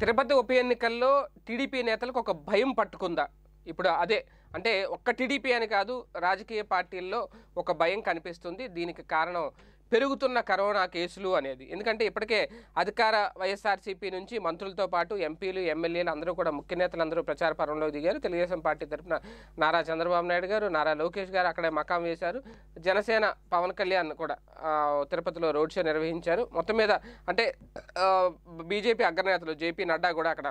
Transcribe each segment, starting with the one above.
తిరుపతి ఉప ఎన్నికల్లో టీడీపీ నేతలకు ఒక భయం పట్టుకుందా ఇప్పుడు అదే అంటే ఒక్క టీడీపీ అని కాదు రాజకీయ పార్టీల్లో ఒక భయం కనిపిస్తుంది దీనికి కారణం పెరుగుతున్న కరోనా కేసులు అనేది ఎందుకంటే ఇప్పటికే అధికార వైఎస్ఆర్సీపీ నుంచి మంత్రులతో పాటు ఎంపీలు ఎమ్మెల్యేలు అందరూ కూడా ముఖ్య నేతలందరూ ప్రచార పరంలో దిగారు తెలుగుదేశం పార్టీ తరఫున నారా చంద్రబాబు నాయుడు గారు నారా లోకేష్ గారు అక్కడే మకాం వేశారు జనసేన పవన్ కళ్యాణ్ కూడా తిరుపతిలో రోడ్ షో నిర్వహించారు మొత్తం మీద అంటే బీజేపీ అగ్రనేతలు జేపీ నడ్డా కూడా అక్కడ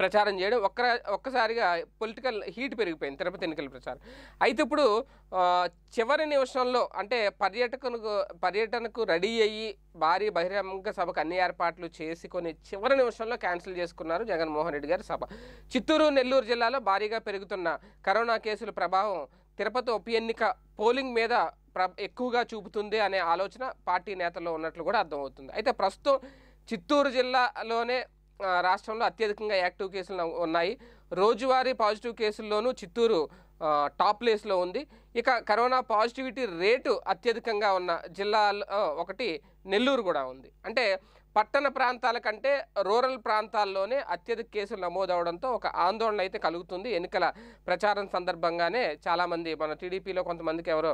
ప్రచారం చేయడం ఒక్క ఒక్కసారిగా పొలిటికల్ హీట్ పెరిగిపోయింది తిరుపతి ఎన్నికల ప్రచారం అయితే ఇప్పుడు చివరి నిమిషంలో అంటే పర్యటకులకు పర్యటనకు రెడీ అయ్యి భారీ బహిరంగ సభకు అన్ని ఏర్పాట్లు చేసుకొని చివరి నిమిషంలో క్యాన్సిల్ చేసుకున్నారు జగన్మోహన్ రెడ్డి గారి సభ చిత్తూరు నెల్లూరు జిల్లాలో భారీగా పెరుగుతున్న కరోనా కేసుల ప్రభావం తిరుపతి ఉప ఎన్నిక పోలింగ్ మీద ప్ర ఎక్కువగా చూపుతుంది అనే ఆలోచన పార్టీ నేతల్లో ఉన్నట్లు కూడా అర్థమవుతుంది అయితే ప్రస్తుతం చిత్తూరు జిల్లాలోనే రాష్ట్రంలో అత్యధికంగా యాక్టివ్ కేసులు ఉన్నాయి రోజువారీ పాజిటివ్ కేసుల్లోనూ చిత్తూరు టాప్ ప్లేస్లో ఉంది ఇక కరోనా పాజిటివిటీ రేటు అత్యధికంగా ఉన్న జిల్లాలో ఒకటి నెల్లూరు కూడా ఉంది అంటే పట్టణ ప్రాంతాల కంటే రూరల్ ప్రాంతాల్లోనే అత్యధిక కేసులు నమోదవడంతో ఒక ఆందోళన అయితే కలుగుతుంది ఎన్నికల ప్రచారం సందర్భంగానే చాలామంది మన టీడీపీలో కొంతమందికి ఎవరో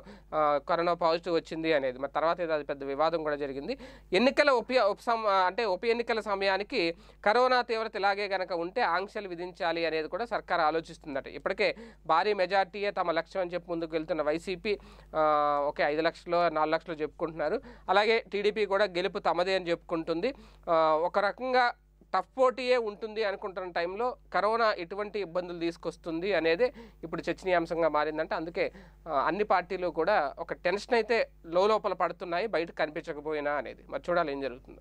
కరోనా పాజిటివ్ వచ్చింది అనేది మరి తర్వాత ఏదో పెద్ద వివాదం కూడా జరిగింది ఎన్నికల ఉప ఉప అంటే ఉప ఎన్నికల సమయానికి కరోనా తీవ్రత ఇలాగే కనుక ఉంటే ఆంక్షలు విధించాలి అనేది కూడా సర్కార్ ఆలోచిస్తుందట ఇప్పటికే భారీ మెజార్టీయే తమ లక్ష్యం అని చెప్పి ముందుకు వెళ్తున్న వైసీపీ ఒక ఐదు లక్షలు నాలుగు లక్షలు చెప్పుకుంటున్నారు అలాగే టీడీపీ కూడా గెలుపు తమదే అని చెప్పుకుంటుంది ఒక రకంగా టఫ్ పోటీయే ఉంటుంది అనుకుంటున్న టైంలో కరోనా ఎటువంటి ఇబ్బందులు తీసుకొస్తుంది అనేది ఇప్పుడు చర్చనీయాంశంగా మారిందంటే అందుకే అన్ని పార్టీలు కూడా ఒక టెన్షన్ అయితే లోపల పడుతున్నాయి బయట కనిపించకపోయినా అనేది మరి చూడాలి ఏం జరుగుతుందో